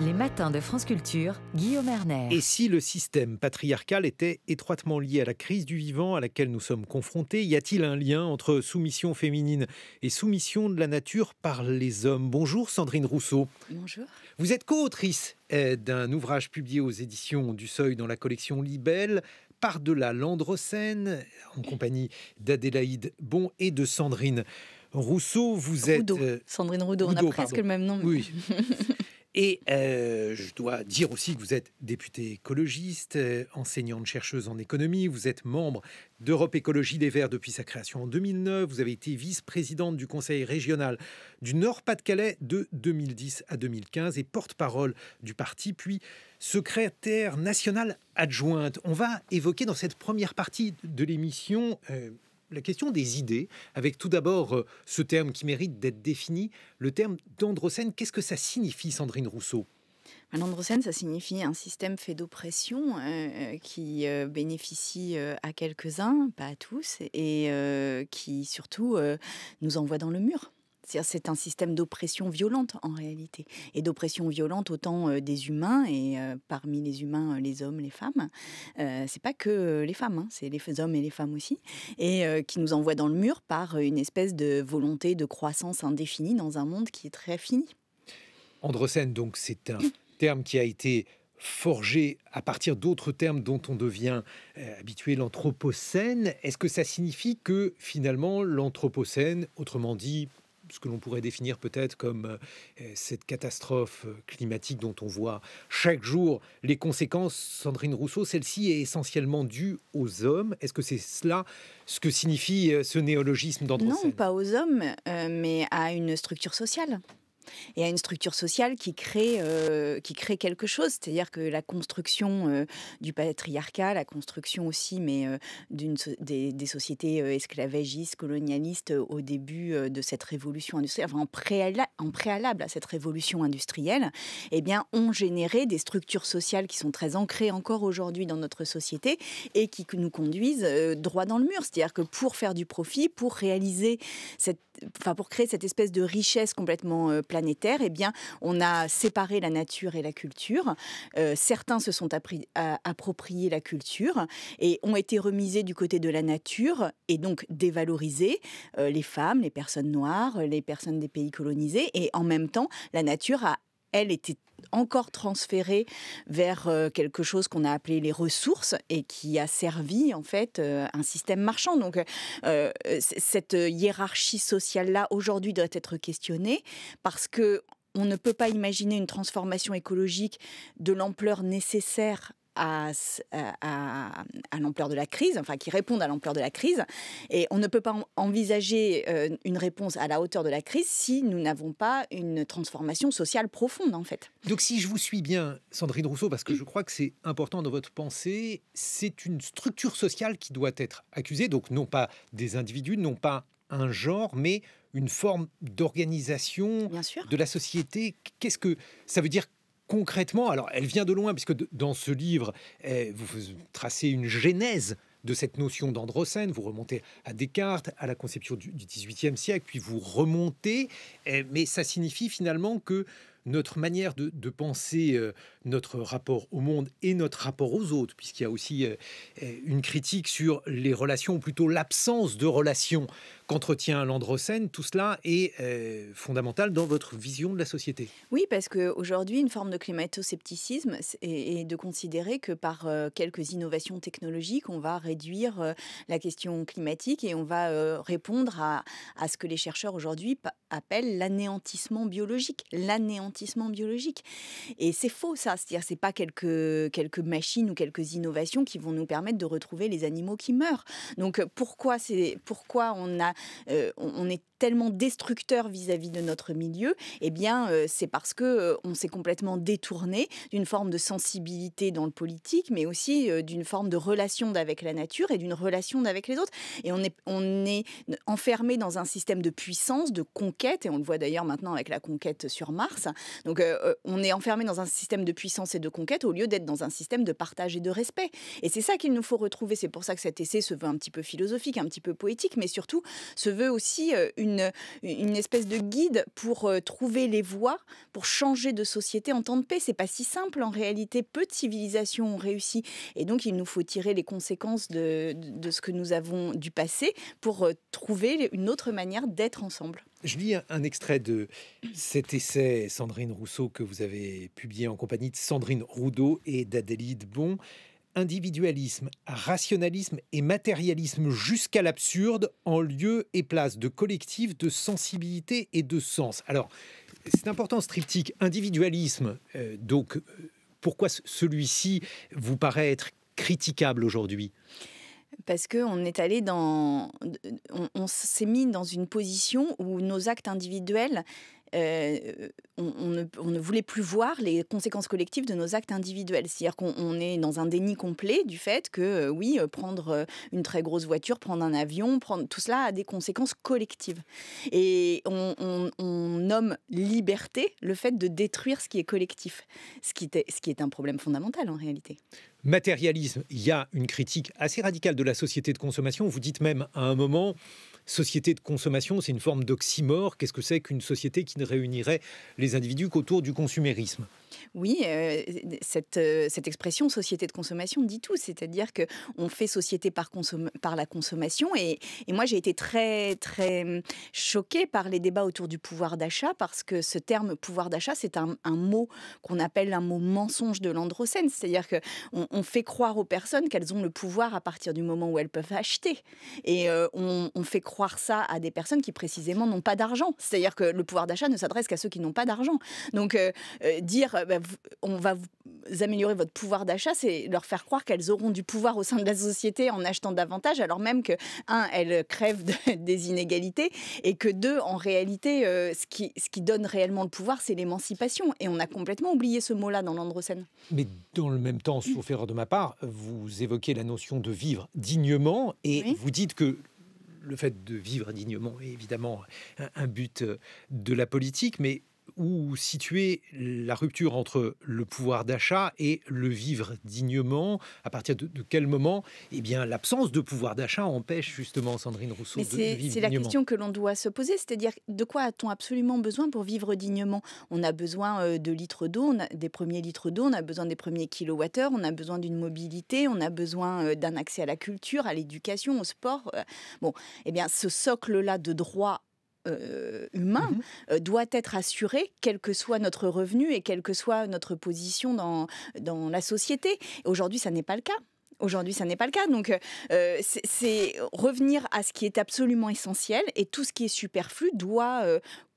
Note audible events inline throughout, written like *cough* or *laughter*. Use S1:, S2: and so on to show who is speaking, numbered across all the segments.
S1: Les matins de France Culture, Guillaume Erner.
S2: Et si le système patriarcal était étroitement lié à la crise du vivant à laquelle nous sommes confrontés, y a-t-il un lien entre soumission féminine et soumission de la nature par les hommes Bonjour Sandrine Rousseau. Bonjour. Vous êtes co-autrice eh, d'un ouvrage publié aux éditions du Seuil dans la collection Libelle, Par-delà l'Androcène, en compagnie d'Adélaïde Bon et de Sandrine Rousseau. Vous êtes. Euh, Sandrine Rousseau. on a presque le même nom. Oui. *laughs* Et euh, je dois dire aussi que vous êtes député écologiste, euh, enseignante chercheuse en économie, vous êtes membre d'Europe Écologie des Verts depuis sa création en 2009, vous avez été vice-présidente du Conseil régional du Nord-Pas-de-Calais de 2010 à 2015 et porte-parole du parti, puis secrétaire nationale adjointe. On va évoquer dans cette première partie de l'émission... Euh, la question des idées, avec tout d'abord euh, ce terme qui mérite d'être défini, le terme d'Androcène. Qu'est-ce que ça signifie, Sandrine Rousseau
S1: L'androcène, ça signifie un système fait d'oppression euh, euh, qui bénéficie à quelques-uns, pas à tous, et qui surtout nous envoie dans le mur. C'est un système d'oppression violente en réalité, et d'oppression violente autant euh, des humains et euh, parmi les humains euh, les hommes, les femmes. c'est pas que les femmes, hein, c'est les hommes et les femmes aussi, et qui nous envoie dans le mur par une espèce de volonté de croissance indéfinie dans un monde qui est très fini.
S2: Androcène, donc c'est un terme qui a été forgé à partir d'autres termes dont on devient habitué, l'anthropocène. Est-ce que ça signifie que finalement l'anthropocène, autrement dit ce que l'on pourrait définir peut-être comme euh, cette catastrophe euh, climatique dont on voit chaque jour les conséquences, Sandrine Rousseau, celle-ci est essentiellement due aux hommes. Est-ce que c'est cela ce que signifie euh, ce néologisme d'Androcène
S1: Non, pas aux hommes, mais à une structure sociale et à une structure sociale qui crée, euh, qui crée quelque chose. C'est-à-dire que la construction euh, du patriarcat, la construction aussi, mais euh, d'une, des, sociétés esclavagistes, colonialistes au début de cette révolution industrielle, enfin en, préalable à cette révolution industrielle, eh bien, ont généré des structures sociales qui sont très ancrées encore aujourd'hui dans notre société et qui nous conduisent droit dans le mur. C'est-à-dire que pour faire du profit, pour réaliser cette, enfin pour créer cette espèce de richesse complètement planétaire, eh bien, on a séparé la nature et la culture. Euh, certains se sont appropriés la culture et ont été remisés du côté de la nature et donc dévalorisés euh, les femmes, les personnes noires, les personnes des pays colonisés. Et en même temps, la nature a elle, était encore transférée vers euh, quelque chose qu'on a appelé les ressources et qui a servi en fait euh, un système marchand. Donc euh, cette hiérarchie sociale-là aujourd'hui doit être questionnée parce que on ne peut pas imaginer une transformation écologique de l'ampleur nécessaire à, l'ampleur de la crise, enfin qui répondent à l'ampleur de la crise. Et on ne peut pas envisager euh, une réponse à la hauteur de la crise si nous n'avons pas une transformation sociale profonde, en fait.
S2: Donc si je vous suis bien, Sandrine Rousseau, parce que je crois que c'est important dans votre pensée, c'est une structure sociale qui doit être accusée, donc non pas des individus, non pas un genre, mais une forme d'organisation de la société. Qu'est-ce que ça veut dire concrètement, alors elle vient de loin, puisque dans ce livre, eh, vous, tracez une genèse de cette notion d'Androcène, vous remontez à Descartes, à la conception du XVIIIe siècle, puis vous remontez, eh, mais ça signifie finalement que notre manière de, penser euh, notre rapport au monde et notre rapport aux autres, puisqu'il y a aussi euh, euh, une critique sur les relations, ou plutôt l'absence de relations qu'entretient l'Androcène. Tout cela est euh, fondamental dans votre vision de la société.
S1: Oui, parce qu'aujourd'hui, une forme de climato-scepticisme est de considérer que par quelques innovations technologiques, on va réduire la question climatique et on va répondre à, à ce que les chercheurs aujourd'hui appellent l'anéantissement biologique. L'anéantissement biologique. Et c'est faux, ça. C'est-à-dire, c'est pas quelques, quelques machines ou quelques innovations qui vont nous permettre de retrouver les animaux qui meurent. Donc, euh, pourquoi, c'est, pourquoi on, a, euh, on est tellement destructeur vis-à-vis de notre milieu, eh bien, euh, c'est parce que on s'est complètement détourné d'une forme de sensibilité dans le politique, mais aussi d'une forme de relation avec la nature et d'une relation avec les autres. Et on est, on est enfermé dans un système de puissance, de conquête, et on le voit d'ailleurs maintenant avec la conquête sur Mars. Donc, on est enfermé dans un système de puissance et de conquête au lieu d'être dans un système de partage et de respect. Et c'est ça qu'il nous faut retrouver. C'est pour ça que cet essai se veut un petit peu philosophique, un petit peu poétique, mais surtout se veut aussi euh, une, espèce de guide pour euh, trouver les voies, pour changer de société en temps de paix. C'est pas si simple en réalité. Peu de civilisations ont réussi. Et donc il nous faut tirer les conséquences de ce que nous avons du passé pour euh, trouver une autre manière d'être ensemble.
S2: Je lis un, extrait de cet essai Sandrine Rousseau que vous avez publié en compagnie de Sandrine Roudot et d'Adélide Bon. Individualisme, rationalisme et matérialisme jusqu'à l'absurde en lieu et place de collectif, de sensibilité et de sens. Alors, c'est important ce triptyque. Individualisme, euh, donc, euh, pourquoi celui-ci vous paraît être critiquable aujourd'hui parce
S1: qu'on est allé dans. On, s'est mis dans une position où nos actes individuels. Euh, on, ne, voulait plus voir les conséquences collectives de nos actes individuels. C'est-à-dire qu'on est dans un déni complet du fait que, euh, oui, euh, prendre une très grosse voiture, prendre un avion, prendre tout cela a des conséquences collectives. Et on, nomme liberté le fait de détruire ce qui est collectif, ce qui, ce qui est un
S2: problème fondamental en réalité matérialisme, il y a une critique assez radicale de la société de consommation. Vous dites même à un moment, société de consommation, c'est une forme d'oxymore. Qu'est-ce que c'est qu'une société qui ne réunirait les individus qu'autour du consumérisme
S1: oui, euh, euh, cette, expression société de consommation dit tout, c'est-à-dire que on fait société par, par la consommation. Et, moi, j'ai été très très hum, choquée par les débats autour du pouvoir d'achat parce que ce terme pouvoir d'achat, c'est un, mot qu'on appelle un mot mensonge de l'androcène, c'est-à-dire que on, fait croire aux personnes qu'elles ont le pouvoir à partir du moment où elles peuvent acheter, et euh, on, on fait croire ça à des personnes qui précisément n'ont pas d'argent, c'est-à-dire que le pouvoir d'achat ne s'adresse qu'à ceux qui n'ont pas d'argent. Donc dire euh, bah, on va améliorer votre pouvoir d'achat, c'est leur faire croire qu'elles auront du pouvoir au sein de la société en achetant davantage, alors même que, un, elles crèvent *laughs* des inégalités, et que, deux, en réalité, euh, ce, qui, donne réellement le pouvoir, c'est l'émancipation. Et on a complètement oublié ce mot-là dans l'Androcène.
S2: Mais dans le même temps, sauf erreur de ma part, vous évoquez la notion de vivre dignement, et vous dites que le fait de vivre dignement est évidemment un, but de la politique, mais où situer la rupture entre le pouvoir d'achat et le vivre dignement À partir de, quel moment eh bien, l'absence de pouvoir d'achat empêche justement Sandrine Rousseau de, vivre dignement. C'est la question
S1: que l'on doit se poser, c'est-à-dire de quoi a-t-on absolument besoin pour vivre dignement On a besoin euh, de litres d'eau, des premiers litres d'eau, on a besoin des premiers kilowattheures, on a besoin d'une mobilité, on a besoin euh, d'un accès à la culture, à l'éducation, au sport. Euh. Bon, eh bien, ce socle-là de droits euh, humain mhm. euh, doit être assuré, quel que soit notre revenu et quelle que soit notre position dans, dans la société. Aujourd'hui, ça n'est pas le cas. Aujourd'hui, ça n'est pas le cas. Donc, euh, c'est revenir à ce qui est absolument essentiel et tout ce qui est superflu doit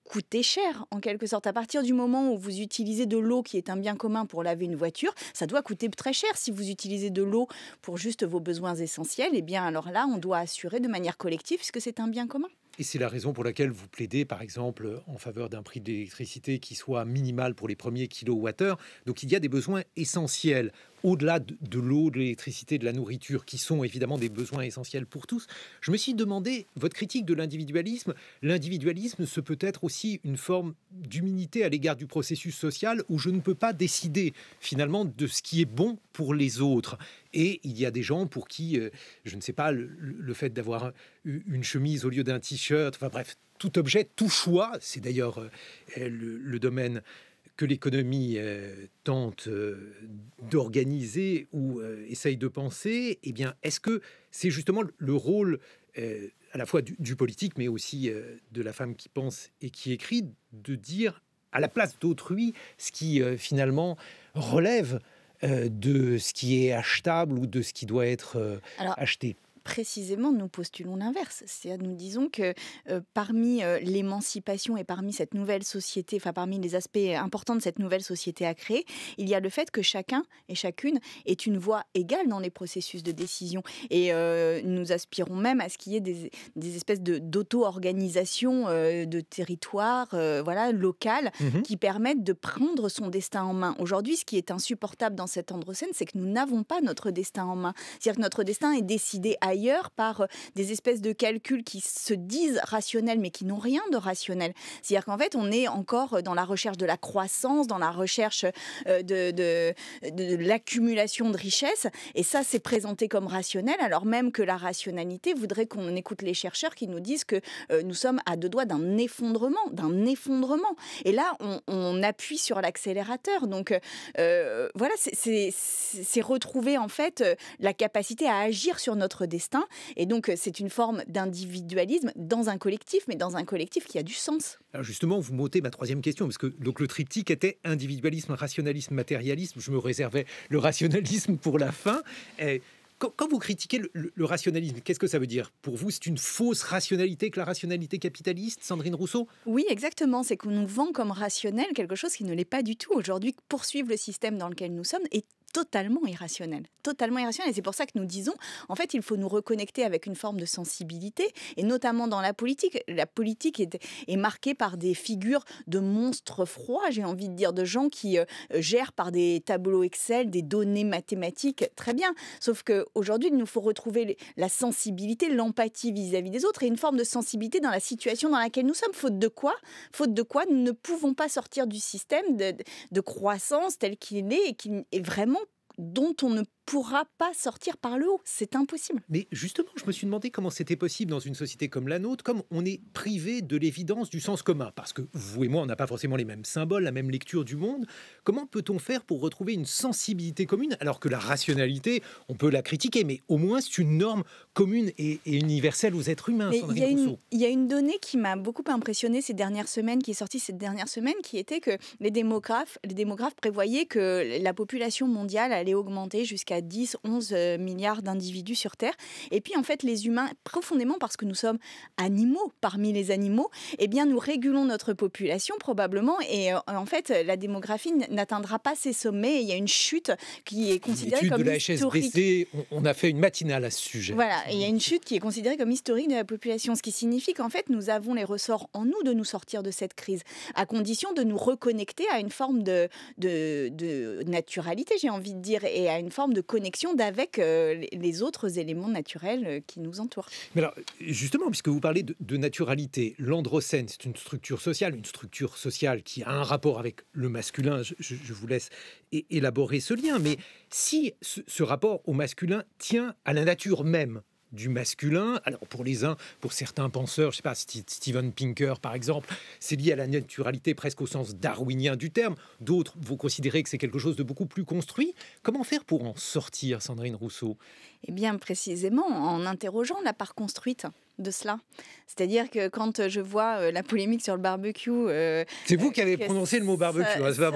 S1: coûter cher, en quelque sorte. À partir du moment où vous utilisez de l'eau, qui est un bien commun pour laver une voiture, ça doit coûter très cher. Si vous utilisez de l'eau pour juste vos besoins essentiels, eh bien, alors là, on doit assurer de manière collective, puisque c'est un bien commun.
S2: Et c'est la raison pour laquelle vous plaidez, par exemple, en faveur d'un prix d'électricité qui soit minimal pour les premiers kilowattheures. Donc il y a des besoins essentiels au-delà de, l'eau, de l'électricité, de la nourriture, qui sont évidemment des besoins essentiels pour tous, je me suis demandé, votre critique de l'individualisme, l'individualisme, ce peut être aussi une forme d'humilité à l'égard du processus social où je ne peux pas décider finalement de ce qui est bon pour les autres. Et il y a des gens pour qui, euh, je ne sais pas, le, fait d'avoir une chemise au lieu d'un t-shirt, enfin bref, tout objet, tout choix, c'est d'ailleurs euh, le domaine l'économie euh, tente euh, d'organiser ou euh, essaye de penser, et eh bien, est-ce que c'est justement le rôle à la fois du, politique, mais aussi de la femme qui pense et qui écrit, de dire à la place d'autrui ce qui finalement relève de ce qui est achetable ou de ce qui doit être acheté
S1: précisément, nous postulons l'inverse. cest à nous disons que euh, parmi euh, l'émancipation et parmi cette nouvelle société, enfin parmi les aspects importants de cette nouvelle société à créer, il y a le fait que chacun et chacune est une voix égale dans les processus de décision. Et euh, nous aspirons même à ce qu'il y ait des, des espèces de, d'auto-organisation de territoire, voilà, local, mmh qui permettent de prendre son destin en main. Aujourd'hui, ce qui est insupportable dans cette androcène, c'est que nous n'avons pas notre destin en main. C'est-à-dire que notre destin est décidé à ailleurs par euh, des espèces de calculs qui se disent rationnels mais qui n'ont rien de rationnel. C'est-à-dire qu'en fait, on est encore euh, dans la recherche de la croissance, dans la recherche euh, de, l'accumulation de richesses. Et ça, c'est présenté comme rationnel, alors même que la rationalité voudrait qu'on écoute les chercheurs qui nous disent que nous sommes à deux doigts d'un effondrement, d'un effondrement. Et là, on, appuie sur l'accélérateur. Donc voilà, c'est retrouver en fait la capacité à agir sur notre destin et donc, euh, c'est une forme d'individualisme dans un collectif, mais dans un collectif qui a du sens.
S2: Alors justement, vous montez ma troisième question, parce que donc, le triptyque était individualisme, rationalisme, matérialisme. Je me réservais le rationalisme pour la fin. Et eh, quand, vous critiquez le, rationalisme, qu'est-ce que ça veut dire Pour vous, c'est une fausse rationalité que la rationalité capitaliste, Sandrine Rousseau Oui, exactement.
S1: C'est qu'on nous vend comme rationnel quelque chose qui ne l'est pas du tout. Aujourd'hui, poursuivre le système dans lequel nous sommes et totalement irrationnel. Totalement irrationnel. Et c'est pour ça que nous disons, en fait, il faut nous reconnecter avec une forme de sensibilité, et notamment dans la politique. La politique est, est marquée par des figures de monstres froids, j'ai envie de dire, de gens qui euh, gèrent par des tableaux Excel, des données mathématiques, très bien. Sauf qu'aujourd'hui, il nous faut retrouver la sensibilité, l'empathie vis-à-vis des autres, et une forme de sensibilité dans la situation dans laquelle nous sommes. Faute de quoi Faute de quoi nous ne pouvons pas sortir du système de, de croissance tel qu'il est, et qui est vraiment dont on ne pourra pas sortir par le haut. C'est impossible.
S2: Mais justement, je me suis demandé comment c'était possible dans une société comme la nôtre, comme on est privé de l'évidence du sens commun, parce que vous et moi, on n'a pas forcément les mêmes symboles, la même lecture du monde. Comment peut-on faire pour retrouver une sensibilité commune, alors que la rationalité, on peut la critiquer, mais au moins c'est une norme commune et, universelle aux êtres humains. Il
S1: y, a une donnée qui m'a beaucoup impressionné ces dernières semaines, qui est sortie cette dernière semaine, qui était que les démographes, les démographes prévoyaient que la population mondiale allait augmenter jusqu'à 10, 11 euh, milliards d'individus sur Terre. Et puis en fait, les humains, profondément parce que nous sommes animaux parmi les animaux, eh bien nous régulons notre population probablement. Et euh, en fait, la démographie n'atteindra pas ses sommets. Il y a une chute qui est considérée comme historique.
S2: on a fait une matinale à ce sujet.
S1: Voilà, il y a une chute qui est considérée comme historique de la population, ce qui signifie qu'en fait, nous avons les ressorts en nous de nous sortir de cette crise, à condition de nous reconnecter à une forme de, de, de naturalité, j'ai envie de dire, et à une forme de connexion d'avec euh, les autres éléments naturels euh, qui nous
S2: entourent. Mais alors, justement, puisque vous parlez de, naturalité, l'androcène, c'est une structure sociale, une structure sociale qui a un rapport avec le masculin. Je, vous laisse élaborer ce lien, mais si ce rapport au masculin tient à la nature même, du masculin. Alors pour les uns, pour certains penseurs, je sais pas, Steven Pinker par exemple, c'est lié à la naturalité presque au sens darwinien du terme. D'autres vont considérer que c'est quelque chose de beaucoup plus construit. Comment faire pour en sortir, Sandrine Rousseau
S1: Eh bien précisément en interrogeant la part construite de cela. C'est-à-dire que quand euh, je vois euh, la polémique sur le barbecue... Euh, c'est vous qui avez prononcé le mot barbecue, hein, ça,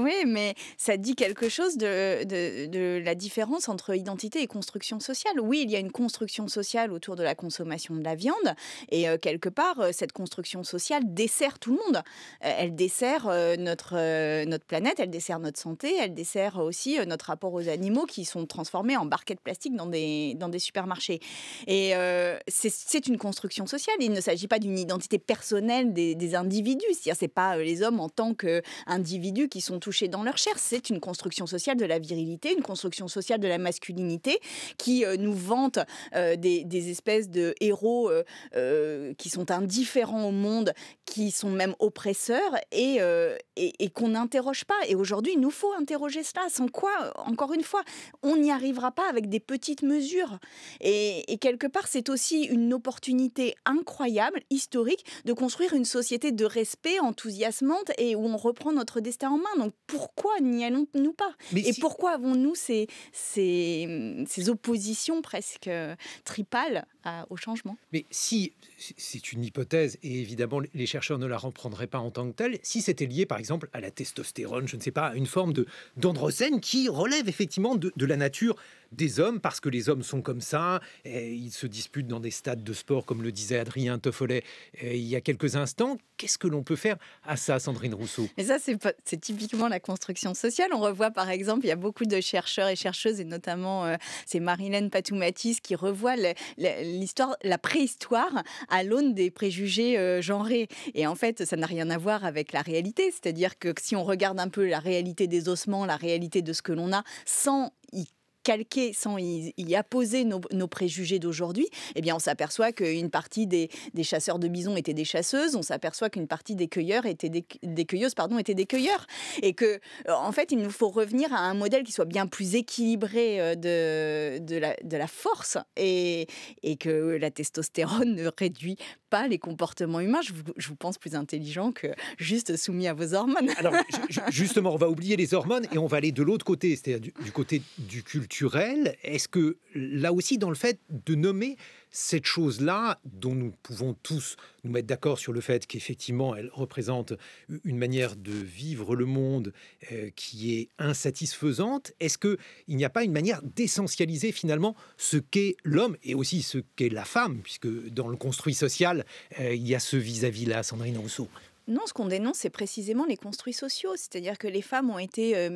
S1: Oui, mais ça dit quelque chose de, de, la différence entre identité et construction sociale. Oui, il y a une construction sociale autour de la consommation de la viande, et quelque part, cette construction sociale dessert tout le monde. elle dessert notre, notre planète, elle dessert notre santé, elle dessert aussi notre rapport aux animaux qui sont transformés en barquettes plastiques dans des, dans des supermarchés. Et c'est c'est une construction sociale. Il ne s'agit pas d'une identité personnelle des, individus. C'est-à-dire, c'est pas euh, les hommes en tant qu'individus qui sont touchés dans leur chair. C'est une construction sociale de la virilité, une construction sociale de la masculinité qui euh, nous vante euh, des, espèces de héros qui sont indifférents au monde, qui sont même oppresseurs et, et, qu'on n'interroge pas. Et aujourd'hui, il nous faut interroger cela. Sans quoi, encore une fois, on n'y arrivera pas avec des petites mesures. Et, et quelque part, c'est aussi une opportunité incroyable, historique, de construire une société de respect enthousiasmante et où on reprend notre destin en main. Donc pourquoi n'y allons-nous pas Et pourquoi avons-nous ces, ces oppositions presque euh, tripales au changement.
S2: Mais si, c'est une hypothèse, et évidemment les chercheurs ne la reprendraient pas en tant que telle, si c'était lié par exemple à la testostérone, je ne sais pas, à une forme d'androcène qui relève effectivement de, la nature des hommes parce que les hommes sont comme ça. Et ils se disputent dans des stades de sport, comme le disait Adrien Toffolet euh, il y a quelques instants. Qu'est-ce que l'on peut faire à ça, Sandrine Rousseau Mais
S1: ça, c'est typiquement la construction sociale. On revoit par exemple, il y a beaucoup de chercheurs et chercheuses, et notamment euh, c'est Marilène Patoumatis qui revoit les, l'histoire, la préhistoire à l'aune des préjugés euh, genrés. Et en fait, ça n'a rien à voir avec la réalité. C'est-à-dire que si on regarde un peu la réalité des ossements, la réalité de ce que l'on a, sans y calquer, sans y, y apposer nos, préjugés d'aujourd'hui, eh bien, on s'aperçoit qu'une partie des, chasseurs de bisons étaient des chasseuses, on s'aperçoit qu'une partie des cueilleurs étaient des, cueilleuses, pardon, étaient des cueilleurs, et que, euh, en fait, il nous faut revenir à un modèle qui soit bien plus équilibré euh, de, la, force, et, et que la testostérone ne réduit les comportements humains. Je vous, pense plus intelligent que juste soumis à vos hormones. Alors,
S2: *laughs* justement, on va oublier les hormones et on va aller de l'autre côté, c'est-à-dire du, côté du culturel. Est-ce que là aussi, dans le fait de nommer cette chose-là, dont nous pouvons tous nous mettre d'accord sur le fait qu'effectivement, elle représente une manière de vivre le monde euh, qui est insatisfaisante, est-ce qu'il n'y a pas une manière d'essentialiser finalement ce qu'est l'homme et aussi ce qu'est la femme, puisque dans le construit social, euh, il y a ce vis-à-vis-là, Sandrine Rousseau non, ce
S1: qu'on dénonce, c'est précisément les construits sociaux. C'est-à-dire que les femmes ont été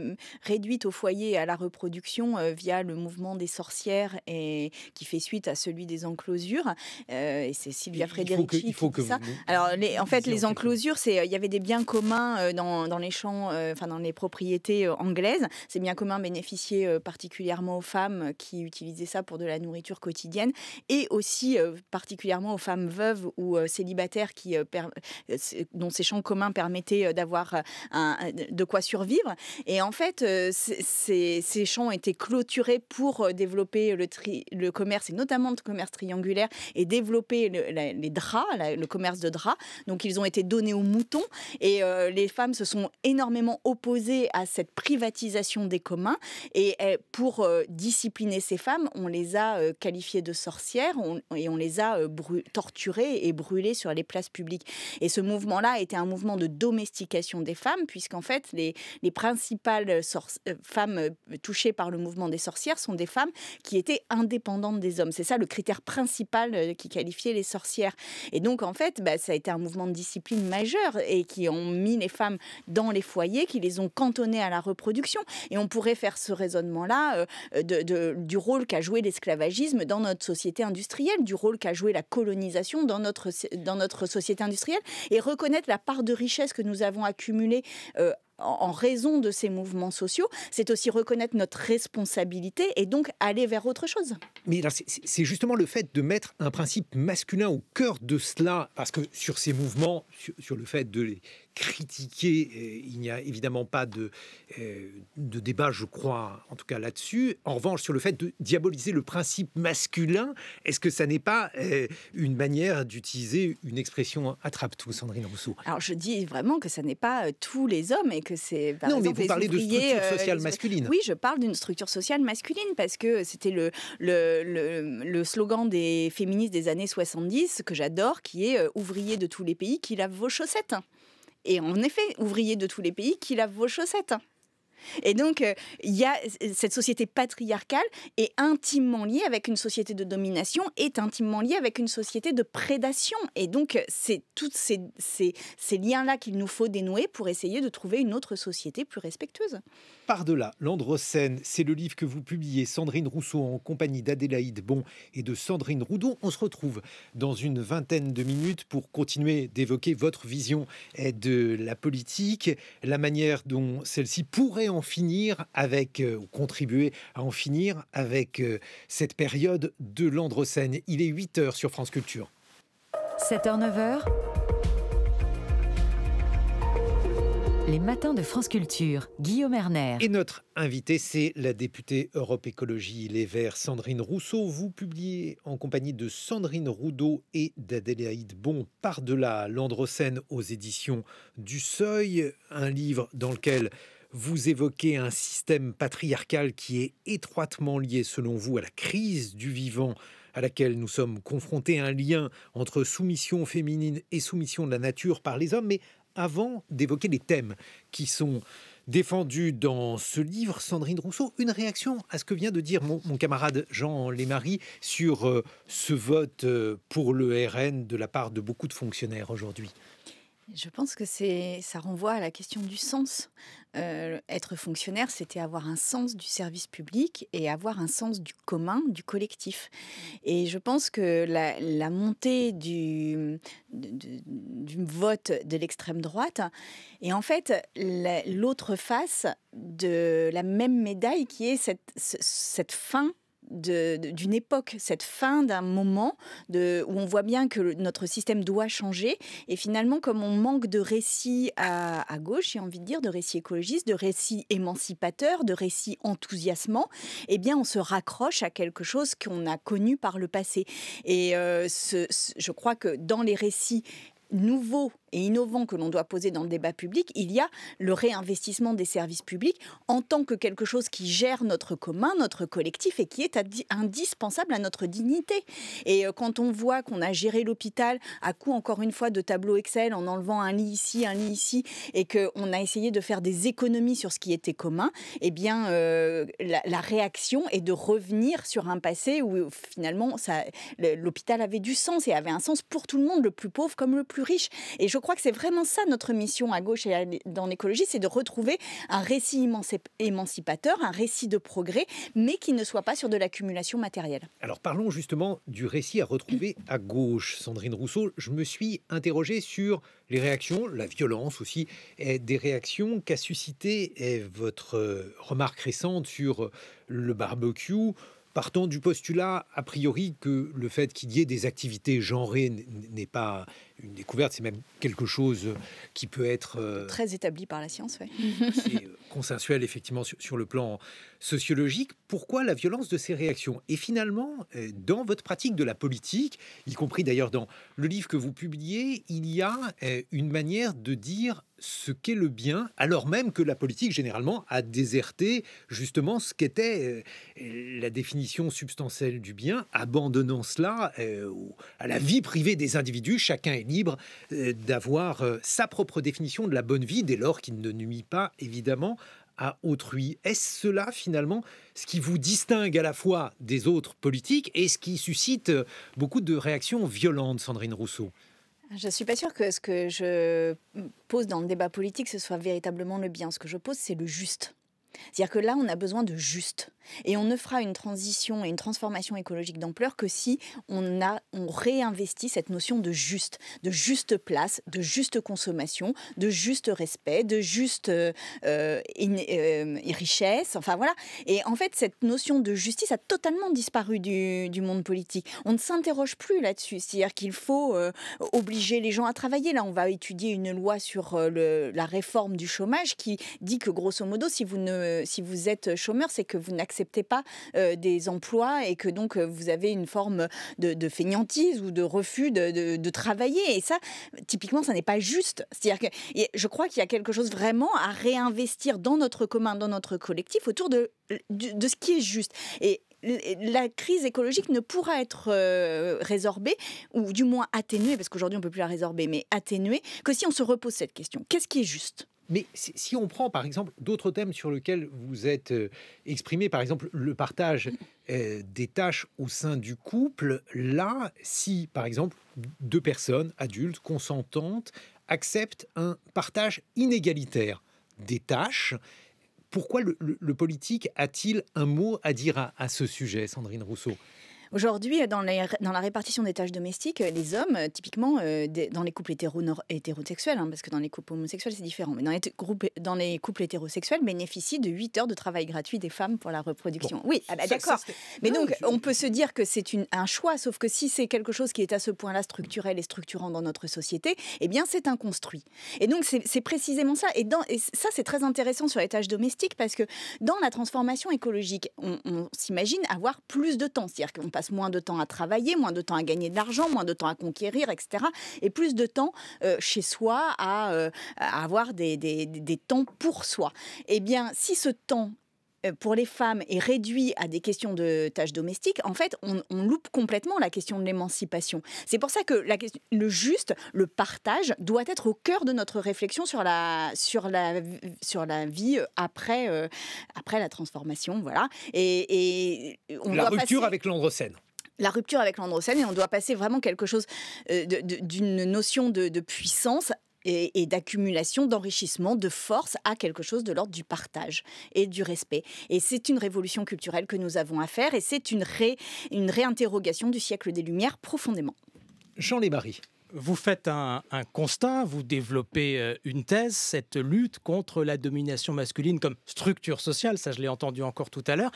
S1: réduites au foyer et à la reproduction via le mouvement des sorcières et qui fait suite à celui des enclosures. Euh, et c'est Sylvia Frédéric qui faut que, ça. Alors, en fait, les enclosures, c'est il y avait des biens communs dans, les champs, enfin dans les propriétés anglaises. Ces biens communs bénéficiaient particulièrement aux femmes qui utilisaient ça pour de la nourriture quotidienne et aussi particulièrement aux femmes veuves ou célibataires qui dont ces champs communs permettaient euh, d'avoir euh, de quoi survivre. Et en fait, euh, ces, champs ont été clôturés pour développer le, tri, le commerce, et notamment le commerce triangulaire, et développer les draps, le commerce de draps. Donc ils ont été donnés aux moutons, et les femmes se sont énormément opposées à cette privatisation des communs. Et pour discipliner ces femmes, on les a qualifiées de sorcières et on les a torturées et brûlées sur les places publiques. Et ce mouvement-là est un mouvement de domestication des femmes, puisqu'en fait, les, les principales euh, euh, femmes euh, touchées par le mouvement des sorcières sont des femmes qui étaient indépendantes des hommes. C'est ça le critère principal qui qualifiait les sorcières. Et donc, en fait, bah, ça a été un mouvement de discipline majeur et qui ont mis les femmes dans les foyers, qui les ont cantonnées à la reproduction. Et on pourrait faire ce raisonnement-là de, du rôle qu'a joué l'esclavagisme dans notre société industrielle, du rôle qu'a joué la colonisation dans notre, dans notre société industrielle, et reconnaître la part de richesse que nous avons accumulée euh, en raison de ces mouvements sociaux, c'est aussi reconnaître notre responsabilité et donc aller vers autre chose.
S2: Mais c'est justement le fait de mettre un principe masculin au cœur de cela, parce que sur ces mouvements, sur le fait de les Critiquer, euh, Il n'y a évidemment pas de, euh, de débat, je crois, en tout cas là-dessus. En revanche, sur le fait de diaboliser le principe masculin, est-ce que ça n'est pas euh, une manière d'utiliser une expression attrape-tout, Sandrine Rousseau Alors, je dis
S1: vraiment que ça n'est pas tous les hommes et que c'est. pas non, vous parlez structure sociale masculine. Oui, je parle d'une structure sociale masculine parce que c'était le, le, le slogan des féministes des années 70 que j'adore, qui est ouvrier de tous les pays qui lave vos chaussettes et en effet ouvriers de tous les pays qui lave vos chaussettes. Et donc, euh, il y a euh, cette société patriarcale est intimement liée avec une société de domination, est intimement liée avec une société de prédation. Et donc, euh, c'est tous ces, ces, liens-là qu'il nous faut dénouer pour essayer de trouver une autre société plus respectueuse.
S2: Par-delà, l'Androcène, c'est le livre que vous publiez, Sandrine Rousseau, en compagnie d'Adélaïde Bon et de Sandrine Roudon. On se retrouve dans une vingtaine de minutes pour continuer d'évoquer votre vision eh, de la politique, la manière dont celle-ci pourrait en finir avec, euh, ou contribuer à en finir avec euh, cette période de l'Androcène. Il est 8h sur France Culture.
S1: 7h, 9h.
S2: Les matins de France Culture, Guillaume Erner. Et notre invité, c'est la députée Europe Écologie Les Verts, Sandrine Rousseau. Vous publiez en compagnie de Sandrine Roudot et d'Adélaïde Bon, Par-delà l'Androcène aux éditions du Seuil, un livre dans lequel vous évoquez un système patriarcal qui est étroitement lié, selon vous, à la crise du vivant à laquelle nous sommes confrontés, un lien entre soumission féminine et soumission de la nature par les hommes. Mais avant d'évoquer les thèmes qui sont défendus dans ce livre, Sandrine Rousseau, une réaction à ce que vient de dire mon, camarade Jean Lémarie sur euh, ce vote euh, pour le RN de la part de beaucoup de fonctionnaires aujourd'hui
S1: je pense que c'est, ça renvoie à la question du sens. Euh, être fonctionnaire, c'était avoir un sens du service public et avoir un sens du commun, du collectif. Et je pense que la, montée du, vote de l'extrême droite est en fait l'autre face de la même médaille qui est cette fin d'une époque, cette fin d'un moment de, où on voit bien que notre système doit changer. Et finalement, comme on manque de récits à, gauche, j'ai envie de dire, de récits écologistes, de récits émancipateurs, de récits enthousiasmants, eh bien, on se raccroche à quelque chose qu'on a connu par le passé. Et euh, je crois que dans les récits nouveaux et innovants que l'on doit poser dans le débat public, il y a le réinvestissement des services publics en tant que quelque chose qui gère notre commun, notre collectif et qui est indispensable à notre dignité. Et euh, quand on voit qu'on a géré l'hôpital à coup encore une fois de tableau Excel en enlevant un lit ici, un lit ici, et qu'on a essayé de faire des économies sur ce qui était commun, eh bien euh, la, la, réaction est de revenir sur un passé où euh, finalement l'hôpital avait du sens et avait un sens pour tout le monde, le plus pauvre comme le plus riche. Et je je crois que c'est vraiment ça notre mission à gauche et dans l'écologie, c'est de retrouver un récit émancipateur, un récit de progrès, mais qui ne soit pas sur de l'accumulation matérielle.
S2: Alors parlons justement du récit à retrouver à gauche. Sandrine Rousseau, je me suis interrogée sur les réactions, la violence aussi, des réactions qu'a suscité votre euh, remarque récente sur le barbecue partant du postulat, a priori, que le fait qu'il y ait des activités genrées n'est pas une découverte, c'est même quelque chose qui peut être... Euh, Très
S1: établi par la science, oui
S2: consensuel effectivement sur, le plan sociologique. Pourquoi la violence de ces réactions Et finalement, euh, dans votre pratique de la politique, y compris d'ailleurs dans le livre que vous publiez, il y a euh, une manière de dire ce qu'est le bien, alors même que la politique généralement a déserté justement ce qu'était euh, la définition substantielle du bien, abandonnant cela à la vie privée des individus. Chacun est libre d'avoir sa propre définition de la bonne vie dès lors qu'il ne nuit pas évidemment à autrui. Est-ce cela finalement ce qui vous distingue à la fois des autres politiques et ce qui suscite euh, beaucoup de réactions violentes, Sandrine Rousseau
S1: je ne suis pas sûre que ce que je mm, pose dans le débat politique, ce soit véritablement le bien. Ce que je pose, c'est le juste. C'est-à-dire que là, on a besoin de juste. Et on ne fera une transition et une transformation écologique d'ampleur que si on, a, on réinvestit cette notion de juste, de juste place, de juste consommation, de juste respect, de juste euh, euh, euh, richesse. Enfin voilà. Et en fait, cette notion de justice a totalement disparu du, du monde politique. On ne s'interroge plus là-dessus. C'est-à-dire qu'il faut obliger les gens à travailler. Là, on va étudier une loi sur le, la réforme du chômage qui dit que grosso modo, si vous ne euh, si vous êtes chômeur, c'est que vous n'acceptez pas euh, des emplois et que donc euh, vous avez une forme de, de fainéantise ou de refus de, travailler. Et ça, typiquement, ça n'est pas juste. C'est-à-dire que je crois qu'il y a quelque chose vraiment à réinvestir dans notre commun, dans notre collectif, autour de, ce qui est juste. Et la crise écologique ne pourra être résorbée, ou du moins atténuée, parce qu'aujourd'hui on ne peut plus la résorber, mais atténuée, que si on se repose cette question. Qu'est-ce
S2: qui est juste mais si, on prend par exemple d'autres thèmes sur lesquels vous êtes euh, exprimé, par exemple le partage euh, des tâches au sein du couple, là, si par exemple deux personnes adultes consentantes acceptent un partage inégalitaire des tâches, pourquoi le, politique a-t-il un mot à dire à ce sujet, Sandrine Rousseau
S1: Aujourd'hui, euh, dans, dans, la répartition des tâches domestiques, euh, les hommes, euh, typiquement, dans les couples hétérosexuels, hein, parce que dans les couples homosexuels, c'est différent, mais dans les, dans les couples hétérosexuels, bénéficient de 8 heures de travail gratuit des femmes pour la reproduction. oui, ah bah d'accord. Mais donc, on peut se dire que c'est un choix, sauf que si c'est quelque chose qui est à ce point-là structurel et structurant dans notre société, eh bien, c'est un construit. Et donc, c'est précisément ça. Et, dans, ça, c'est très intéressant sur les tâches domestiques, parce que dans la transformation écologique, on, on s'imagine avoir plus de temps. C'est-à-dire qu'on moins de temps à travailler, moins de temps à gagner de l'argent, moins de temps à conquérir, etc. Et plus de temps euh, chez soi à, euh, avoir des, des, temps pour soi. Eh bien, si ce temps euh, pour les femmes est réduit à des questions de tâches domestiques, en fait, on, loupe complètement la question de l'émancipation. C'est pour ça que la question, le juste, le partage, doit être au cœur de notre réflexion sur la, sur la, sur la vie euh, après, euh, après la transformation. Voilà.
S2: Et, on la rupture avec l'Androcène
S1: la rupture avec l'androcène et on doit passer vraiment quelque chose d'une notion de, de, puissance et, d'accumulation, d'enrichissement, de force à quelque chose de l'ordre du partage et du respect. Et c'est une révolution culturelle que nous avons à faire et c'est une, une réinterrogation du siècle des Lumières profondément.
S3: Jean Lébarry. Vous faites un, constat, vous développez euh, une thèse, cette lutte contre la domination masculine comme structure sociale, ça je l'ai entendu encore tout à l'heure.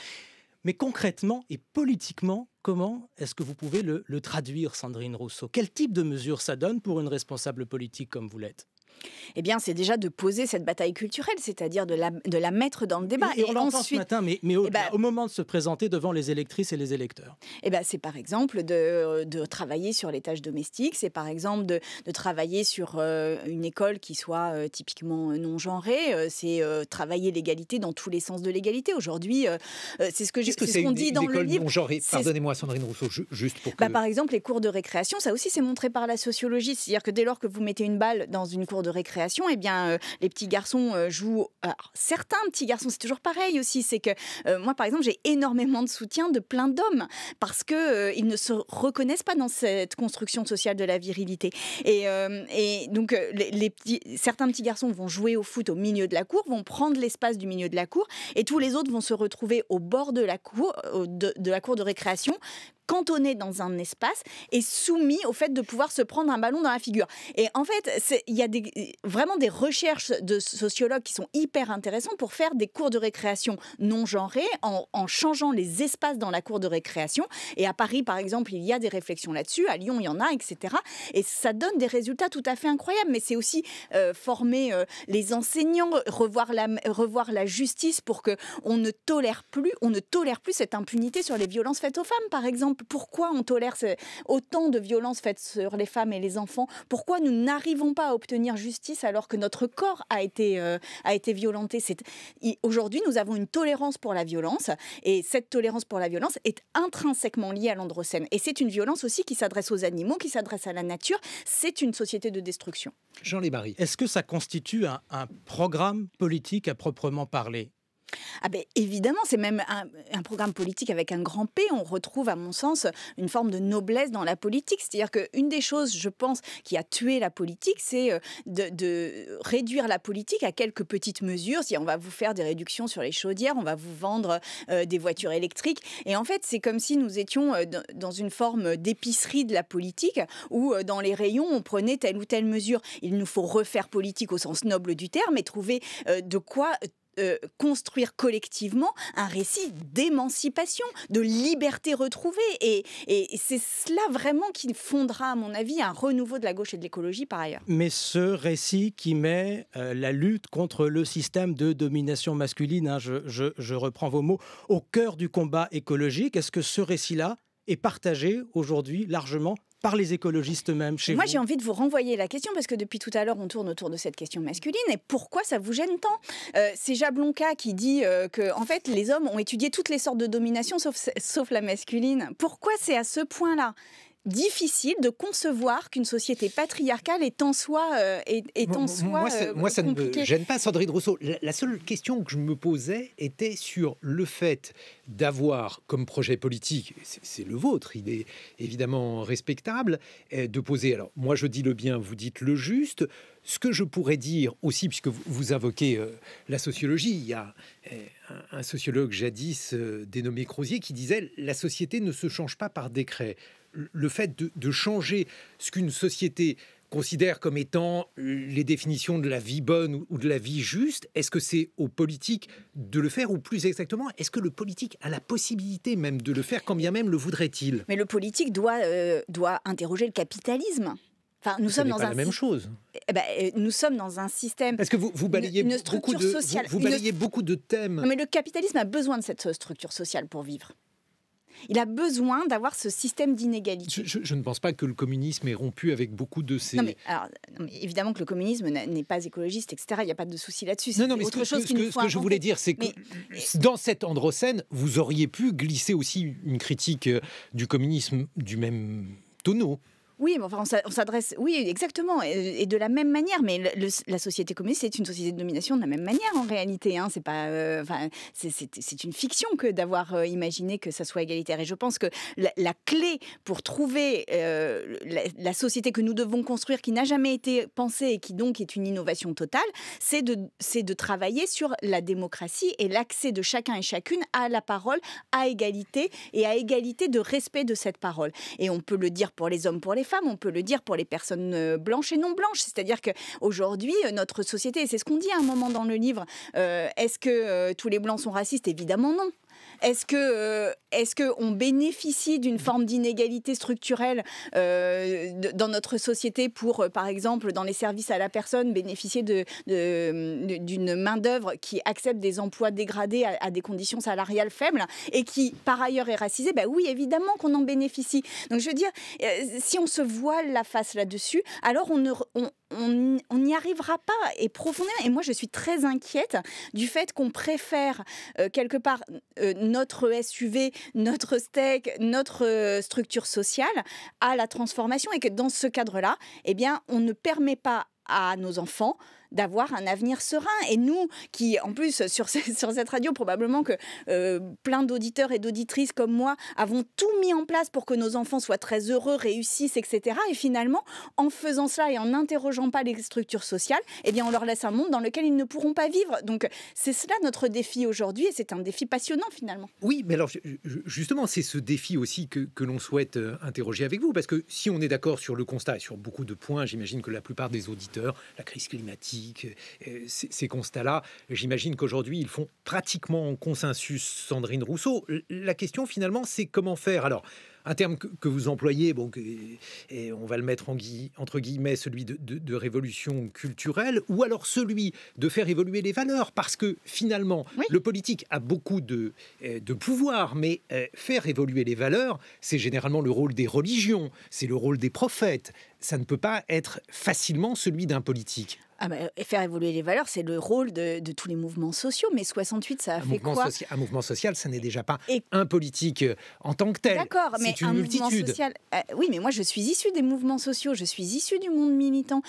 S3: Mais concrètement et politiquement, comment est-ce que vous pouvez le, traduire, Sandrine Rousseau Quel type de mesures ça donne pour une responsable politique comme vous l'êtes eh bien, c'est
S1: déjà de poser cette bataille culturelle, c'est-à-dire de la, de la mettre dans le débat. Et, on on ensuite, ce matin,
S3: mais, eh ben au, moment de se présenter devant les électrices et les électeurs.
S1: Eh ben, c'est par exemple de, euh, de, travailler sur les tâches domestiques, c'est par exemple de, de travailler sur euh, une école qui soit euh, typiquement non genrée, c'est travailler l'égalité dans tous les sens de l'égalité. Aujourd'hui, c'est ce que, -ce ce qu'on dit dans le livre.
S2: Pardonnez-moi, Sandrine Rousseau, juste pour. Bah, que... Bah,
S1: par exemple, les cours de récréation, ça aussi c'est montré par la sociologie, c'est-à-dire que dès lors que vous mettez une balle dans une cour de récréation et eh bien, euh, les petits garçons euh, jouent. certains petits garçons, c'est toujours pareil aussi. C'est que euh, moi, par exemple, j'ai énormément de soutien de plein d'hommes parce que ils ne se reconnaissent pas dans cette construction sociale de la virilité. Et, donc, les, petits, certains petits garçons vont jouer au foot au milieu de la cour, vont prendre l'espace du milieu de la cour, et tous les autres vont se retrouver au bord de la cour, de la cour de récréation cantonné dans un espace et soumis au fait de pouvoir se prendre un ballon dans la figure. Et en fait, il y a des, vraiment des recherches de sociologues qui sont hyper intéressantes pour faire des cours de récréation non genrés en, changeant les espaces dans la cour de récréation. Et à Paris, par exemple, il y a des réflexions là-dessus, à Lyon, il y en a, etc. Et ça donne des résultats tout à fait incroyables, mais c'est aussi euh, former euh, les enseignants, revoir la, revoir la justice pour que on ne tolère plus, on ne tolère plus cette impunité sur les violences faites aux femmes, par exemple pourquoi on tolère autant de violences faites sur les femmes et les enfants Pourquoi nous n'arrivons pas à obtenir justice alors que notre corps a été, euh, a été violenté Aujourd'hui, nous avons une tolérance pour la violence et cette tolérance pour la violence est intrinsèquement liée à l'androcène. Et c'est une violence aussi qui s'adresse aux animaux, qui s'adresse à la nature. C'est une société de destruction.
S3: Jean Lébarie, est-ce que ça constitue un programme politique à proprement parler
S1: ah ben, évidemment, c'est même un, programme politique avec un grand P. On retrouve, à mon sens, une forme de noblesse dans la politique. C'est-à-dire qu'une des choses, je pense, qui a tué la politique, c'est euh, de, réduire la politique à quelques petites mesures. Si on va vous faire des réductions sur les chaudières, on va vous vendre euh, des voitures électriques. Et en fait, c'est comme si nous étions euh, dans une forme d'épicerie de la politique, où dans les rayons, on prenait telle ou telle mesure. Il nous faut refaire politique au sens noble du terme et trouver de quoi euh, construire collectivement un récit d'émancipation, de liberté retrouvée. Et, c'est cela vraiment qui fondera, à mon avis, un renouveau de la gauche et de l'écologie par ailleurs.
S3: Mais ce récit qui met euh, la lutte contre le système de domination masculine, hein, je reprends vos mots, au cœur du combat écologique, est-ce que ce récit-là est partagé aujourd'hui largement par les écologistes même chez Moi,
S1: j'ai envie de vous renvoyer la question parce que depuis tout à l'heure, on tourne autour de cette question masculine. Et pourquoi ça vous gêne tant euh, C'est Jablonka qui dit euh, que, en fait, les hommes ont étudié toutes les sortes de domination sauf, sauf la masculine. Pourquoi c'est à ce point-là difficile de concevoir qu'une société patriarcale est en soi, et euh, est, en soi moi, ça, euh, moi,
S2: ça pas, Sandrine Rousseau. La, seule question que je me posais était sur le fait d'avoir comme projet politique, c'est le vôtre, il est évidemment respectable, euh, de poser, alors moi je dis le bien, vous dites le juste, ce que je pourrais dire aussi, puisque vous, invoquez euh, la sociologie, il y a un, sociologue jadis dénommé Crozier qui disait La société ne se change pas par décret le fait de, changer ce qu'une société considère comme étant euh, les définitions de la vie bonne ou de la vie juste Est-ce que c'est aux politiques de le faire ou plus exactement, est-ce que le politique a la possibilité même de le faire quand bien même le voudrait-il
S1: Mais le politique doit, euh, doit interroger le capitalisme. Enfin, nous sommes dans la même chose. Eh ben, euh, nous sommes dans un système. Parce que vous, vous balayez beaucoup de, vous,
S2: beaucoup de thèmes. mais
S1: le capitalisme a besoin de cette structure sociale pour vivre. Il a besoin d'avoir ce système d'inégalité.
S2: Je, ne pense pas que le communisme ait rompu avec beaucoup de ces. Non,
S1: évidemment que le communisme n'est pas écologiste, etc. Il n'y a pas de souci là-dessus. autre ce, chose que, je voulais dire, c'est que
S2: dans cette Androcène, vous auriez pu glisser aussi une critique euh, du communisme du même tonneau.
S1: Oui, enfin, on s'adresse. Oui, exactement. Et, de la même manière. Mais la société communiste, c'est une société de domination de la même manière, en réalité. Hein, c'est pas. Euh, c'est une fiction que d'avoir euh, imaginé que ça soit égalitaire. Et je pense que la, clé pour trouver euh, la, société que nous devons construire, qui n'a jamais été pensée et qui donc est une innovation totale, c'est de, de travailler sur la démocratie et l'accès de chacun et chacune à la parole, à égalité et à égalité de respect de cette parole. Et on peut le dire pour les hommes, pour les femmes on peut le dire pour les personnes euh, blanches et non blanches. C'est-à-dire qu'aujourd'hui, euh, notre société, c'est ce qu'on dit à un moment dans le livre, euh, est-ce que tous les blancs sont racistes Évidemment non. Est-ce que euh, est-ce que on bénéficie d'une mmh. forme d'inégalité structurelle euh, dans notre société pour, euh, par exemple, dans les services à la personne, bénéficier de, d'une main d'œuvre qui accepte des emplois dégradés à, des conditions salariales faibles et qui, par ailleurs, est racisée Ben oui, évidemment qu'on en bénéficie. Donc je veux dire, si on se voile la face là-dessus, alors on ne on, on n'y arrivera pas et profondément. Et moi, je suis très inquiète du fait qu'on préfère euh, quelque part euh, notre SUV, notre steak, notre euh, structure sociale à la transformation et que dans ce cadre-là, eh bien, on ne permet pas à nos enfants d'avoir un avenir serein. Et nous, qui en plus sur, sur cette radio, probablement que euh, plein d'auditeurs et d'auditrices comme moi avons tout mis en place pour que nos enfants soient très heureux, réussissent, etc. Et finalement, en faisant cela et en n'interrogeant pas les structures sociales, eh bien, on leur laisse un monde dans lequel ils ne pourront pas vivre. Donc, c'est cela notre défi aujourd'hui, et c'est un défi passionnant finalement.
S2: Oui, mais alors justement, c'est ce défi aussi que, que l'on souhaite euh, interroger avec vous, parce que si on est d'accord sur le constat et sur beaucoup de points, j'imagine que la plupart des auditeurs, la crise climatique, euh, ces, constats-là, j'imagine qu'aujourd'hui, ils font pratiquement en consensus Sandrine Rousseau. La question, finalement, c'est comment faire Alors, un terme que, vous employez, bon, et on va le mettre en entre guillemets, celui de, révolution culturelle, ou alors celui de faire évoluer les valeurs, parce que finalement, le politique a beaucoup de, euh, de pouvoir, mais euh, faire évoluer les valeurs, c'est généralement le rôle des religions, c'est le rôle des prophètes, ça ne peut pas être facilement celui d'un politique.
S1: Ah bah, euh, faire évoluer les valeurs, c'est le rôle de, tous les mouvements sociaux. Mais 68, ça a fait quoi
S2: Un mouvement social, ça n'est déjà pas Et... un politique euh, en tant que tel. D'accord, mais une un multitude. mouvement social.
S1: Euh, oui, mais moi, je suis issue des mouvements sociaux. Je suis issue du monde militant.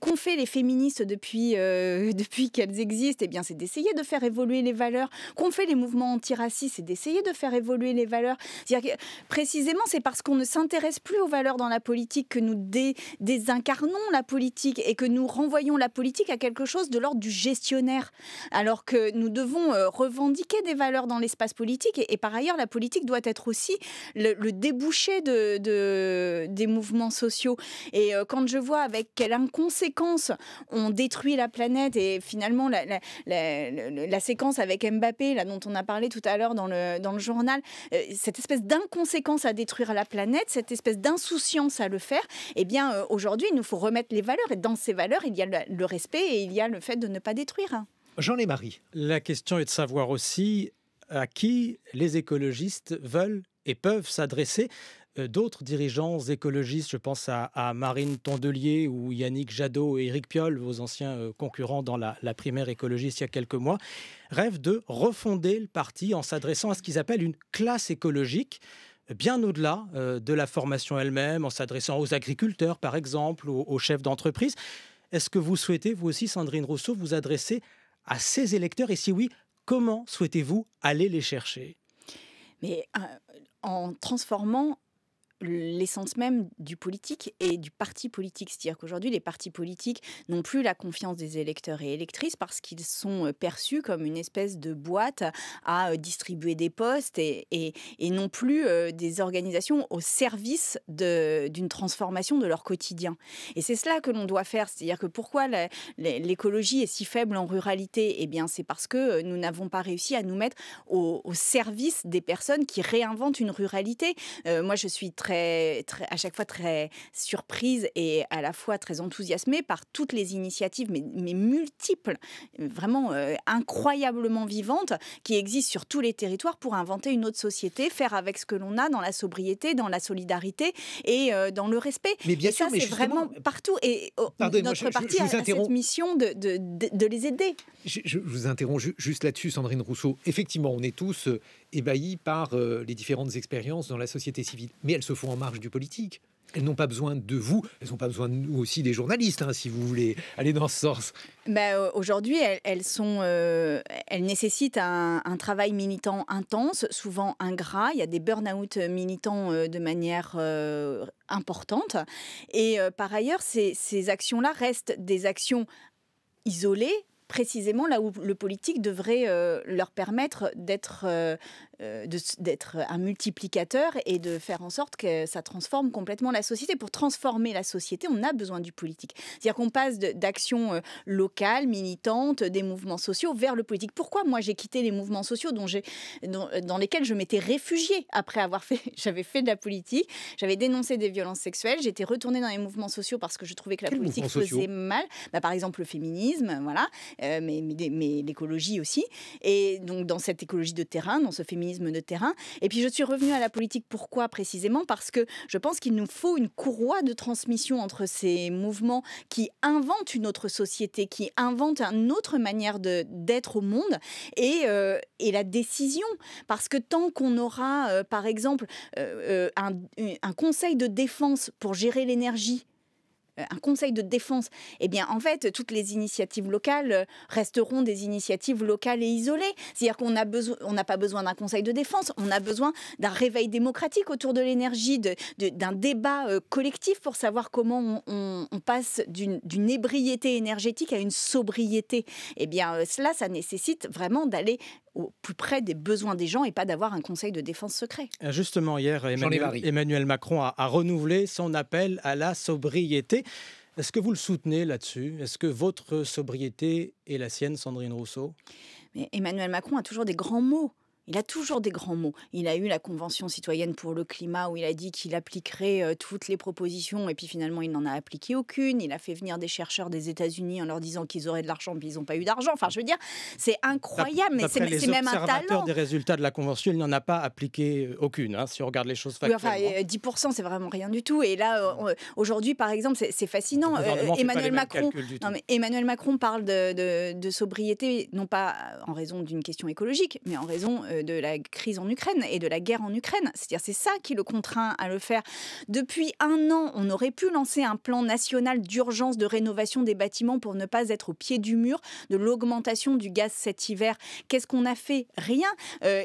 S1: Qu'ont fait les féministes depuis, *laughs* depuis qu'elles existent Eh bien, c'est d'essayer de faire évoluer les valeurs. Qu'ont fait les mouvements antiracistes C'est d'essayer de faire évoluer les valeurs. C'est-à-dire précisément, c'est parce qu'on ne s'intéresse plus aux valeurs dans la politique que nous désincarnons la politique et que nous renvoyons la politique à quelque chose de l'ordre du gestionnaire, alors que nous devons euh, revendiquer des valeurs dans l'espace politique. Et, par ailleurs, la politique doit être aussi le, débouché de, des mouvements sociaux. Et euh, quand je vois avec quelle inconséquence on détruit la planète et finalement la, séquence avec Mbappé, là dont on a parlé tout à l'heure dans le, dans le journal, euh, cette espèce d'inconséquence à détruire la planète, cette espèce d'insouciance à le faire, eh bien aujourd'hui, il nous faut remettre les valeurs. Et dans ces valeurs, il y a le respect et il y a le fait de ne pas détruire.
S3: Jean Marie. La question est de savoir aussi à qui les écologistes veulent et peuvent s'adresser. Euh, d'autres dirigeants écologistes, je pense à, Marine Tondelier ou Yannick Jadot et Éric Piolle, vos anciens euh, concurrents dans la, primaire écologiste il y a quelques mois, rêvent de refonder le parti en s'adressant à ce qu'ils appellent une classe écologique bien au-delà euh, de la formation elle-même, en s'adressant aux agriculteurs, par exemple, aux, aux chefs d'entreprise. Est-ce que vous souhaitez, vous aussi, Sandrine Rousseau, vous adresser à ces électeurs Et si oui, comment souhaitez-vous aller les chercher
S1: Mais euh, en transformant l'essence même du politique et du parti politique. C'est-à-dire qu'aujourd'hui, les partis politiques n'ont plus la confiance des électeurs et électrices parce qu'ils sont euh, perçus comme une espèce de boîte à euh, distribuer des postes et, et, et non plus euh, des organisations au service d'une transformation de leur quotidien. Et c'est cela que l'on doit faire. C'est-à-dire que pourquoi l'écologie est si faible en ruralité Eh bien, c'est parce que nous n'avons pas réussi à nous mettre au, service des personnes qui réinventent une ruralité. moi, je suis très très, à chaque fois très surprise et à la fois très enthousiasmée par toutes les initiatives, mais, multiples, vraiment euh, incroyablement vivantes, qui existent sur tous les territoires pour inventer une autre société, faire avec ce que l'on a dans la sobriété, dans la solidarité et euh, dans le respect. Mais bien sûr, c'est vraiment euh, partout. Et oh, notre partie parti a, cette
S2: mission de, de les aider. Je, vous interromps juste là-dessus, Sandrine Rousseau. Effectivement, on est tous ébahies par euh, les différentes expériences dans la société civile. Mais elles se font en marge du politique. Elles n'ont pas besoin de vous, elles n'ont pas besoin de nous aussi, des journalistes, hein, si vous voulez aller dans ce sens.
S1: Bah, aujourd'hui, elles, elles euh, nécessitent un, travail militant intense, souvent ingrat. Il y a des burn-out militants euh, de manière importante. Et par ailleurs, ces, ces actions-là restent des actions isolées précisément là où le politique devrait euh, leur permettre d'être euh, euh, d'être un multiplicateur et de faire en sorte que ça transforme complètement la société. Pour transformer la société, on a besoin du politique. C'est-à-dire qu'on passe d'actions euh, locales, militantes, des mouvements sociaux vers le politique. Pourquoi moi j'ai quitté les mouvements sociaux dont euh, dans lesquels je m'étais réfugiée après avoir fait, *laughs* j'avais fait de la politique, j'avais dénoncé des violences sexuelles, j'étais retournée dans les mouvements sociaux parce que je trouvais que la politique faisait mal. Bah, par exemple le féminisme, voilà, mais, mais l'écologie aussi. Et donc dans cette écologie de terrain, dans ce féminisme de terrain. Et puis je suis revenue à la politique. Pourquoi précisément Parce que je pense qu'il nous faut une courroie de transmission entre ces mouvements qui inventent une autre société, qui inventent une autre manière d'être au monde euh, et, la décision. Parce que tant qu'on aura, euh, par exemple, euh, un conseil de défense pour gérer l'énergie euh, un conseil de défense, eh bien, en fait, toutes les initiatives locales euh, resteront des initiatives locales et isolées. C'est-à-dire qu'on n'a pas besoin d'un conseil de défense, on a besoin d'un réveil démocratique autour de l'énergie, d'un débat euh, collectif pour savoir comment on, passe d'une ébriété énergétique à une sobriété. Eh bien, cela, ça nécessite vraiment d'aller au plus près des besoins des gens et pas d'avoir un conseil de défense secret.
S3: Euh, justement, hier, Emmanuel, Macron a, renouvelé son appel à la sobriété. Est-ce que vous le soutenez là-dessus Est-ce que votre sobriété est la sienne, Sandrine Rousseau
S1: Mais Emmanuel Macron a toujours des grands mots. Il a toujours des grands mots. Il a eu la Convention citoyenne pour le climat où il a dit qu'il appliquerait euh, toutes les propositions et puis finalement il n'en a appliqué aucune. Il a fait venir des chercheurs des États-Unis en leur disant qu'ils auraient de l'argent puis ils n'ont pas eu d'argent. Enfin, je veux dire, c'est incroyable, mais c'est même un talent. des
S3: résultats de la Convention, il n'en a pas appliqué euh, aucune, hein, si on regarde les choses factuellement.
S1: 10%, euh, c'est vraiment rien du tout. Et là, aujourd'hui, par exemple, c'est fascinant. Emmanuel, Macron, non, mais Emmanuel Macron parle de, sobriété, non pas en raison d'une question écologique, mais en raison de la crise en Ukraine et de la guerre en Ukraine. C'est-à-dire c'est ça qui le contraint à le faire. Depuis un an, on aurait pu lancer un plan national d'urgence de rénovation des bâtiments pour ne pas être au pied du mur de l'augmentation du gaz cet hiver. Qu'est-ce qu'on a fait Rien. Euh,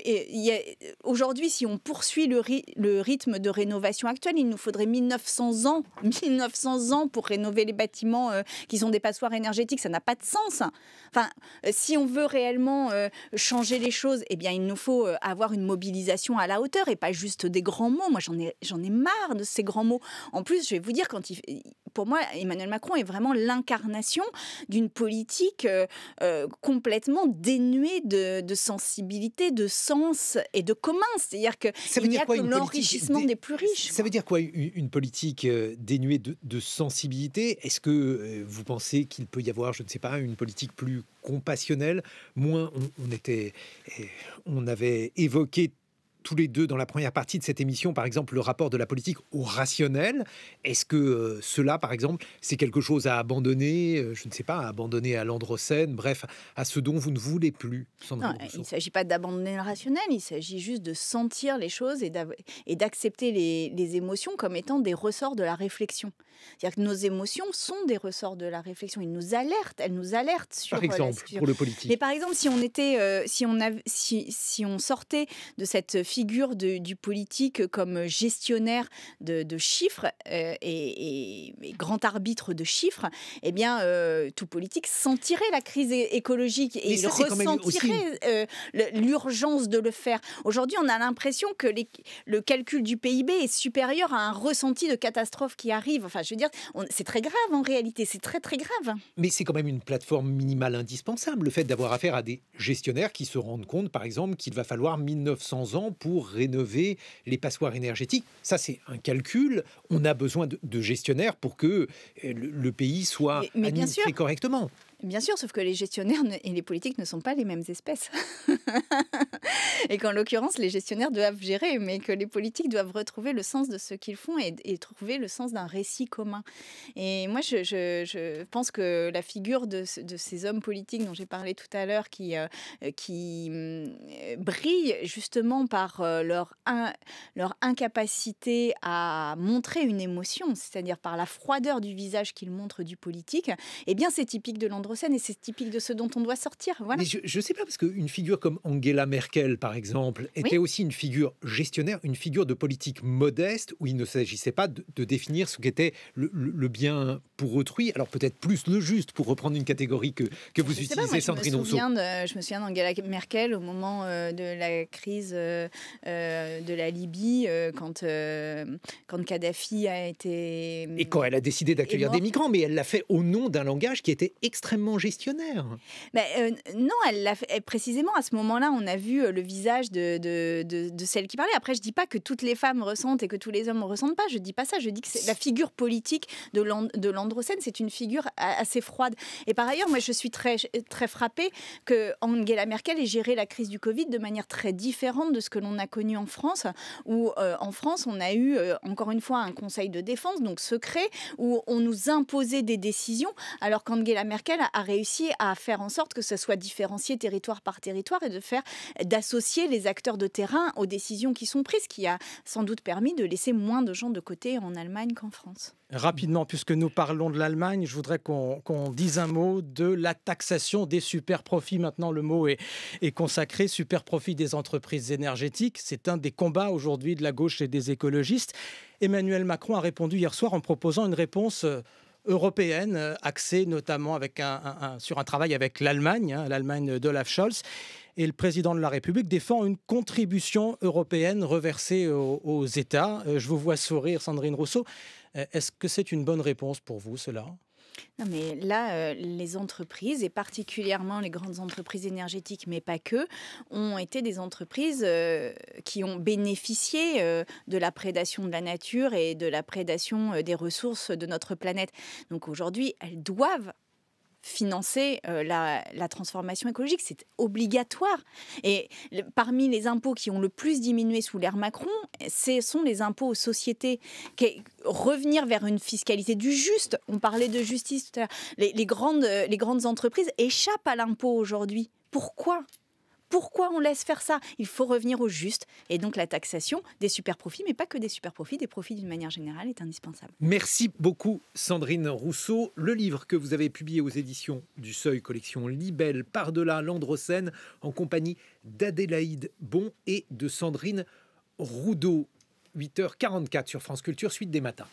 S1: aujourd'hui, si on poursuit le, rythme de rénovation actuel, il nous faudrait 1900 ans, 1900 *laughs* ans pour rénover les bâtiments euh, qui sont des passoires énergétiques. Ça n'a pas de sens. Enfin, euh, si on veut réellement changer les choses, eh bien, il nous faut euh, avoir une mobilisation à la hauteur et pas juste des grands mots. Moi, j'en ai, j'en ai marre de ces grands mots. En plus, je vais vous dire, quand il, pour moi, Emmanuel Macron est vraiment l'incarnation d'une politique euh, euh, complètement dénuée de, sensibilité, de sens et de commun. C'est-à-dire que ça veut dire quoi, que l'enrichissement des, plus
S2: riches. Ça veut dire quoi une, politique euh, dénuée de, sensibilité Est-ce que vous pensez qu'il peut y avoir, je ne sais pas, une politique plus compassionnelle Moins, était, on avait évoqué tous les deux dans la première partie de cette émission, par exemple, le rapport de la politique au rationnel. Est-ce que euh, cela, par exemple, c'est quelque chose à abandonner, euh, je ne sais pas, à abandonner à l'androcène, bref, à ce dont vous ne voulez plus Il
S1: ne s'agit pas d'abandonner le rationnel, il s'agit juste de sentir les choses et d'accepter les, émotions comme étant des ressorts de la réflexion. C'est-à-dire que nos émotions sont des ressorts de la réflexion. Ils nous alertent, elles nous alertent sur. Par euh, exemple, pour le politique. Mais par exemple, si on était, si on avait, si, si on sortait de cette figure du politique comme gestionnaire de, chiffres euh, et, grand arbitre de chiffres, eh bien, euh, tout politique sentirait la crise écologique et ressentirait euh, l'urgence de le faire. Aujourd'hui, on a l'impression que le calcul du PIB est supérieur à un ressenti de catastrophe qui arrive. Enfin, je veux dire, c'est très grave en réalité, c'est très très grave.
S2: Mais c'est quand même une plateforme minimale indispensable, le fait d'avoir affaire à des gestionnaires qui se rendent compte, par exemple, qu'il va falloir 1900 ans pour rénover les passoires énergétiques. Ça, c'est un calcul. On a besoin de, gestionnaires pour que euh, le, pays soit correctement.
S1: Bien sûr, sauf que les gestionnaires et les politiques ne sont pas les mêmes espèces. *laughs* et qu'en l'occurrence, les gestionnaires doivent gérer, mais que les politiques doivent retrouver le sens de ce qu'ils font et, trouver le sens d'un récit commun. Et moi, je, pense que la figure de, ces hommes politiques dont j'ai parlé tout à l'heure, qui, euh, qui hum, euh, brillent justement par euh, leur, leur incapacité à montrer une émotion, c'est-à-dire par la froideur du visage qu'ils montrent du politique, eh bien, c'est typique de l'endroit et c'est typique de ce dont
S2: on doit sortir. Voilà. je ne sais pas, parce qu'une figure comme Angela Merkel, par exemple, était aussi une figure gestionnaire, une figure de politique modeste où il ne s'agissait pas de, définir ce qu'était le, bien pour autrui, alors peut-être plus le juste pour reprendre une catégorie que, que vous utilisez, Sandrine
S1: je me souviens d'Angela Merkel au moment euh, de la crise euh, euh, de la Libye, quand, quand Kadhafi a été. Et
S2: quand elle a décidé d'accueillir des migrants, mais elle l'a fait au nom d'un langage qui était extrêmement gestionnaire.
S1: Euh, non, elle fait, eh, précisément à ce moment-là, on a vu euh, le visage de, de, de, celle qui parlait. Après, je dis pas que toutes les femmes ressentent et que tous les hommes ne ressentent pas. Je dis pas ça. Je dis que c'est la figure politique de, de l'Androcène, c'est une figure assez froide. Et par ailleurs, moi, je suis très, très frappée que Angela Merkel ait géré la crise du Covid de manière très différente de ce que l'on a connu en France, où euh, en France, on a eu encore une fois un conseil de défense, donc secret, où on nous imposait des décisions, alors qu'Angela Merkel a réussi à faire en sorte que ce soit différencié territoire par territoire et de faire d'associer les acteurs de terrain aux décisions qui sont prises, qui a sans doute permis de laisser moins de gens de côté en Allemagne qu'en France.
S3: Rapidement, puisque nous parlons de l'Allemagne, je voudrais qu'on dise un mot de la taxation des super profits. Maintenant, le mot est, est consacré super profit des entreprises énergétiques. C'est un des combats aujourd'hui de la gauche et des écologistes. Emmanuel Macron a répondu hier soir en proposant une réponse euh, européenne, euh, axée notamment avec sur un travail avec l'Allemagne, hein, l'Allemagne d'Olaf Scholz et le président de la République défend une contribution européenne reversée aux États. Euh, je vous vois sourire, Sandrine Rousseau. Euh, est-ce que c'est une bonne réponse pour vous, cela
S1: non, mais là, euh, les entreprises, et particulièrement les grandes entreprises énergétiques, mais pas que, ont été des entreprises euh, qui ont bénéficié euh, de la prédation de la nature et de la prédation des ressources de notre planète. Donc aujourd'hui, elles doivent financer euh, la, transformation écologique. C'est obligatoire. Et parmi les impôts qui ont le plus diminué sous l'ère Macron, ce sont les impôts aux sociétés. revenir vers une fiscalité du juste, on parlait de justice euh, les grandes entreprises échappent à l'impôt aujourd'hui. Pourquoi pourquoi on laisse faire ça Il faut revenir au juste. Et donc la taxation des super profits, mais pas que des super profits, des profits d'une manière générale est indispensable.
S2: Merci beaucoup Sandrine Rousseau. Le livre que vous avez publié aux éditions du Seuil, collection Libelle, par-delà l'Androcène, en compagnie d'Adélaïde Bon et de Sandrine Roudot. 8h44 sur France Culture, suite des matins.